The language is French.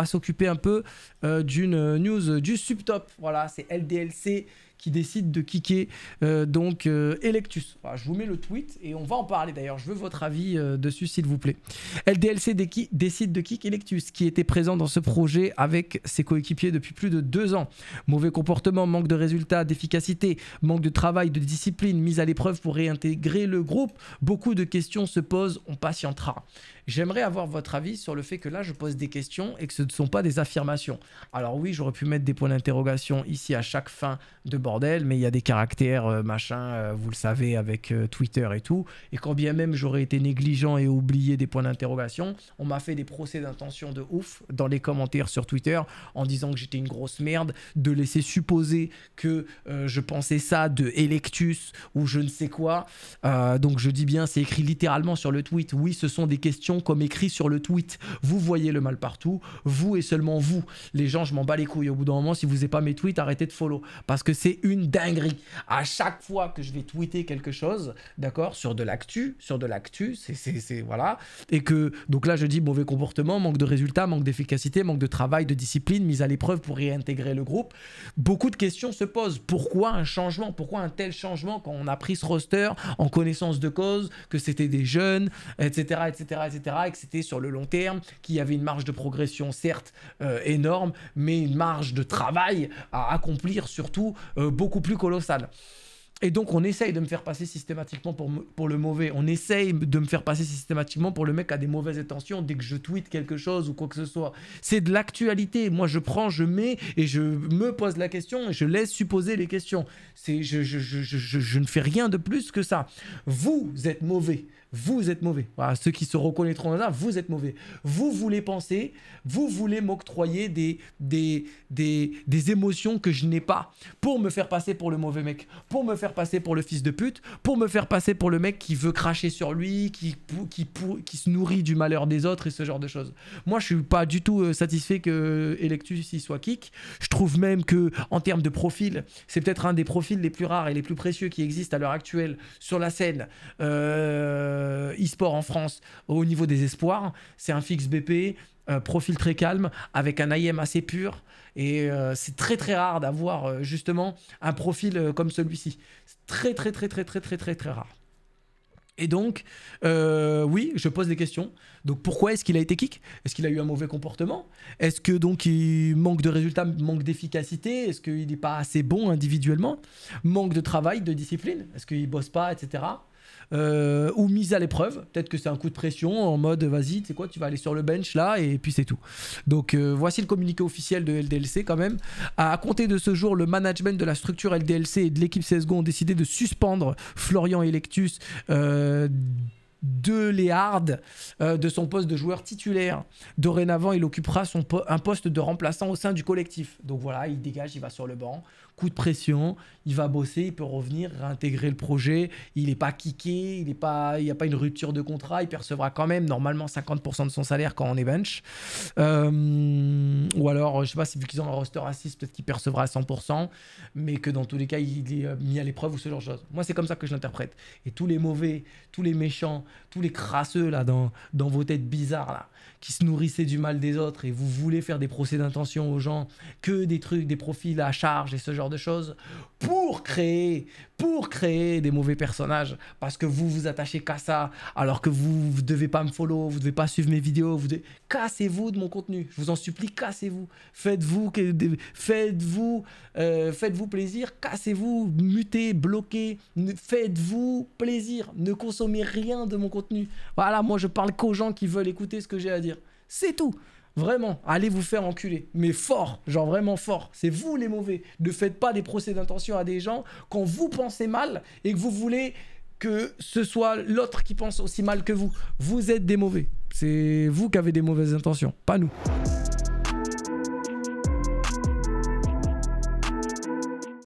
va s'occuper un peu euh, d'une euh, news du subtop. Voilà, c'est LDLC qui décide de kicker euh, donc Electus. je vous mets le tweet et on va en parler d'ailleurs. Je veux votre avis dessus s'il vous plaît. LDLC décide de kick Electus qui était présent dans ce projet avec ses coéquipiers depuis plus de deux ans. Mauvais comportement, manque de résultats, d'efficacité, manque de travail, de discipline, mise à l'épreuve pour réintégrer le groupe. Beaucoup de questions se posent, on patientera. J'aimerais avoir votre avis sur le fait que là, je pose des questions et que ce ne sont pas des affirmations. Alors oui, j'aurais pu mettre des points d'interrogation ici à chaque fin de bordel, mais il y a des caractères, euh, machin, euh, vous le savez, avec euh, Twitter et tout. Et quand bien même j'aurais été négligent et oublié des points d'interrogation, on m'a fait des procès d'intention de ouf dans les commentaires sur Twitter en disant que j'étais une grosse merde, de laisser supposer que je pensais ça de Electus ou je ne sais quoi. donc je dis bien, c'est écrit littéralement sur le tweet, oui, ce sont des questions comme écrit sur le tweet. Vous voyez le mal partout, vous et seulement vous. Les gens, je m'en bats les couilles. Au bout d'un moment, si vous n'avez pas mes tweets, arrêtez de follow. Parce que c'est une dinguerie. À chaque fois que je vais tweeter quelque chose, d'accord, sur de l'actu, sur de l'actu, c'est voilà. Et que, donc là, je dis mauvais comportement, manque de résultats, manque d'efficacité, manque de travail, de discipline, mise à l'épreuve pour réintégrer le groupe. Beaucoup de questions se posent. Pourquoi un changement Pourquoi un tel changement quand on a pris ce roster en connaissance de cause, que c'était des jeunes, etc., etc., etc et que c'était sur le long terme, qu'il y avait une marge de progression, certes euh, énorme, mais une marge de travail à accomplir surtout euh, beaucoup plus colossale. Et donc on essaye de me faire passer systématiquement pour, pour le mauvais. On essaye de me faire passer systématiquement pour le mec à des mauvaises intentions dès que je tweet quelque chose ou quoi que ce soit. C'est de l'actualité. Moi je prends, je mets et je me pose la question et je laisse supposer les questions. C'est je, je, je, je, ne fais rien de plus que ça. Vous êtes mauvais. Vous êtes mauvais. Voilà, ceux qui se reconnaîtront là, vous êtes mauvais. Vous voulez penser, vous voulez m'octroyer des, des, des, des émotions que je n'ai pas pour me faire passer pour le mauvais mec, pour me faire passer pour le fils de pute, pour me faire passer pour le mec qui veut cracher sur lui, qui, qui, qui se nourrit du malheur des autres et ce genre de choses. Moi, je suis pas du tout euh, satisfait que euh, Electus y soit kick. Je trouve même que, en termes de profil, c'est peut-être un des profils les plus rares et les plus précieux qui existent à l'heure actuelle sur la scène euh, e-sport en France au niveau des espoirs. C'est un fixe BP, euh, profil très calme, avec un IM assez pur. Et euh, c'est très très rare d'avoir euh, justement un profil comme celui-ci. très très très très très très très très rare. Et donc, oui, je pose des questions. Donc, pourquoi est-ce qu'il a été kick Est-ce qu'il a eu un mauvais comportement Est-ce que donc il manque de résultats, manque d'efficacité Est-ce qu'il n'est pas assez bon individuellement Manque de travail, de discipline Est-ce qu'il bosse pas, etc. Euh, ou mise à l'épreuve. Peut-être que c'est un coup de pression en mode vas-y, tu sais quoi, tu vas aller sur le bench là et puis c'est tout. Donc euh, voici le communiqué officiel de LDLC quand même. À compter de ce jour, le management de la structure LDLC et de l'équipe CSGO ont décidé de suspendre Florian Electus. Euh, de Léard euh, de son poste de joueur titulaire. Dorénavant, il occupera son un poste de remplaçant au sein du collectif. Donc voilà, il dégage, il va sur le banc, coup de pression, il va bosser, il peut revenir, réintégrer le projet. Il n'est pas kické, il n'y a pas une rupture de contrat, il percevra quand même normalement 50% de son salaire quand on est bench. Euh, ou alors, je sais pas, si vu qu'ils ont un roster à 6, peut-être qu'il percevra 100%, mais que dans tous les cas, il est mis à l'épreuve ou ce genre de choses. Moi, c'est comme ça que je l'interprète. Et tous les mauvais, tous les méchants, tous les crasseux là, dans, dans vos têtes bizarres là, qui se nourrissaient du mal des autres et vous voulez faire des procès d'intention aux gens, que des trucs, des profils à charge et ce genre de choses, pour créer, pour créer des mauvais personnages, parce que vous vous attachez qu'à ça, alors que vous ne devez pas me follow, vous ne devez pas suivre mes vidéos, vous cassez-vous de mon contenu, je vous en supplie, cassez-vous, faites-vous, faites-vous, euh, faites-vous plaisir, cassez-vous, mutez, bloquez, faites-vous plaisir, ne consommez rien de mon contenu. Voilà, moi je parle qu'aux gens qui veulent écouter ce que j'ai à dire, c'est tout. Vraiment, allez vous faire enculer. Mais fort, genre vraiment fort. C'est vous les mauvais. Ne faites pas des procès d'intention à des gens quand vous pensez mal et que vous voulez que ce soit l'autre qui pense aussi mal que vous. Vous êtes des mauvais. C'est vous qui avez des mauvaises intentions, pas nous.